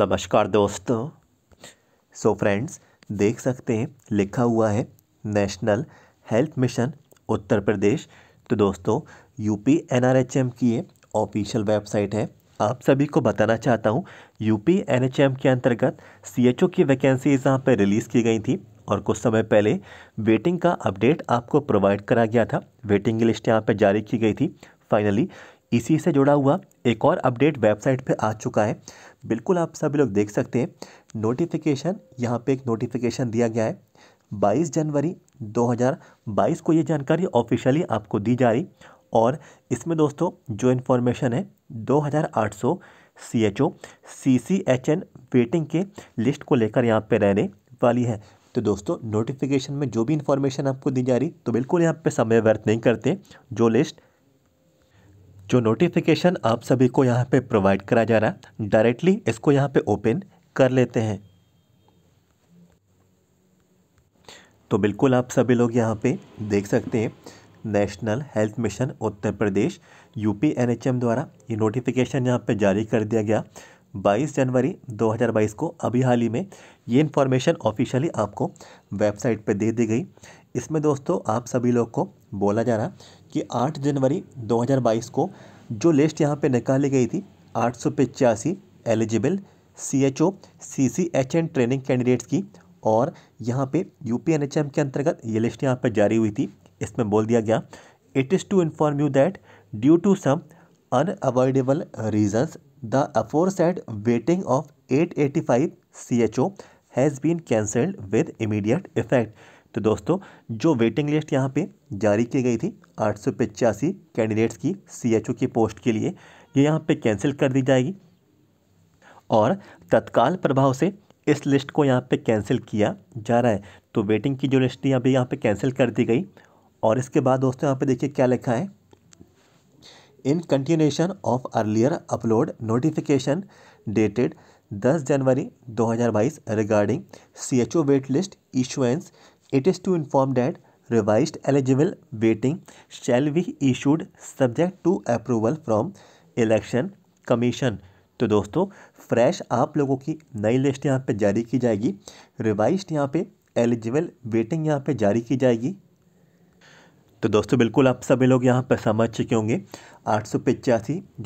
नमस्कार दोस्तों so friends देख सकते हैं लिखा हुआ है national health mission Uttar Pradesh तो दोस्तों यूपी एनआरएचएम की ये ऑफिशियल वेबसाइट है आप सभी को बताना चाहता हूँ यूपी एनएचएम के अंतर्गत सीएचओ की वैकेंसीज यहाँ पर रिलीज़ की गई थी और कुछ समय पहले वेटिंग का अपडेट आपको प्रोवाइड करा गया था वेटिंग लिस्ट यहाँ पर जारी की गई थी फाइनली इसी से जुड़ा हुआ एक और अपडेट वेबसाइट पे आ चुका है बिल्कुल आप सभी लोग देख सकते हैं नोटिफिकेशन यहाँ पे एक नोटिफिकेशन दिया गया है 22 जनवरी 2022 को ये जानकारी ऑफिशियली आपको दी जा रही और इसमें दोस्तों जो इन्फॉर्मेशन है 2800 सीएचओ सीसीएचएन वेटिंग के लिस्ट को लेकर यहाँ पे रहने वाली है तो दोस्तों नोटिफिकेशन में जो भी इन्फॉर्मेशन आपको दी जा रही तो बिल्कुल यहाँ पे समय व्यर्थ नहीं करते जो लिस्ट जो नोटिफिकेशन आप सभी को यहाँ पे प्रोवाइड करा जा रहा है डायरेक्टली इसको यहाँ पे ओपन कर लेते हैं तो बिल्कुल आप सभी लोग यहाँ पे देख सकते हैं national health mission Uttar Pradesh UP NHM द्वारा ये नोटिफिकेशन यहाँ पे जारी कर दिया गया 22 जनवरी 2022 को अभी हाल ही में ये इन्फॉर्मेशन ऑफिशियली आपको वेबसाइट पे दे दी गई इसमें दोस्तों आप सभी लोग को बोला जा रहा कि 8 जनवरी 2022 को जो लिस्ट यहाँ पे निकाली गई थी आठ eligible C H O C C H training candidates की और यहाँ पे U P N H M के अंतर्गत ये लिस्ट यहाँ पर जारी हुई थी इसमें बोल दिया गया it is to inform you that due to some unavoidable reasons the afore eighty five C 885 O has been cancelled with immediate effect तो दोस्तों जो वेटिंग लिस्ट यहाँ पे जारी की गई थी आठ सौ पचासी कैंडिडेट्स की सी एच ओ की पोस्ट के लिए ये यहाँ पे कैंसिल कर दी जाएगी और तत्काल प्रभाव से इस लिस्ट को यहाँ पे कैंसिल किया जा रहा है तो वेटिंग की जो लिस्ट थी अभी यहाँ पे कैंसिल कर दी गई और इसके बाद दोस्तों यहाँ पे देखिए क्या लिखा है in continuation of earlier upload notification dated 10 January 2022 regarding C H O wait list issuance it is to inform that revise eligible waiting shall we issued subject to approval from election commission तो दोस्तों fresh आप लोगों की नई list यहाँ पर जारी की जाएगी रिवाइज यहाँ पे एलिजिबल वेटिंग यहाँ पर जारी की जाएगी तो दोस्तों बिल्कुल आप सभी लोग यहाँ पर समझ चुके होंगे आठ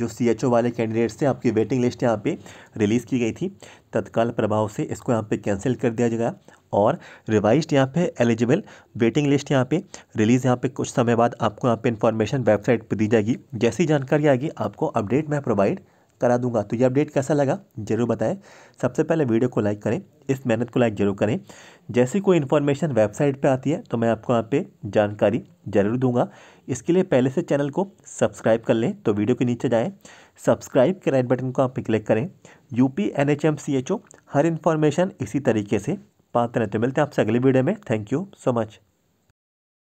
जो सी वाले कैंडिडेट्स थे आपकी वेटिंग लिस्ट यहाँ पे रिलीज़ की गई थी तत्काल प्रभाव से इसको यहाँ पे कैंसिल कर दिया जाएगा और रिवाइज यहाँ पे एलिजिबल वेटिंग लिस्ट यहाँ पे रिलीज़ यहाँ पे कुछ समय बाद आपको यहाँ पे इन्फॉर्मेशन वेबसाइट पर दी जाएगी जैसी जानकारी आएगी आपको अपडेट में प्रोवाइड करा दूंगा तो ये अपडेट कैसा लगा जरूर बताएं सबसे पहले वीडियो को लाइक करें इस मेहनत को लाइक जरूर करें जैसी कोई इन्फॉर्मेशन वेबसाइट पे आती है तो मैं आपको यहाँ पे जानकारी जरूर दूंगा इसके लिए पहले से चैनल को सब्सक्राइब कर लें तो वीडियो के नीचे जाएँ सब्सक्राइब के राइट बटन को आप क्लिक करें U P N H M C H O हर इन्फॉर्मेशन इसी तरीके से पाते रहते मिलते हैं आपसे अगले वीडियो में थैंक यू सो मच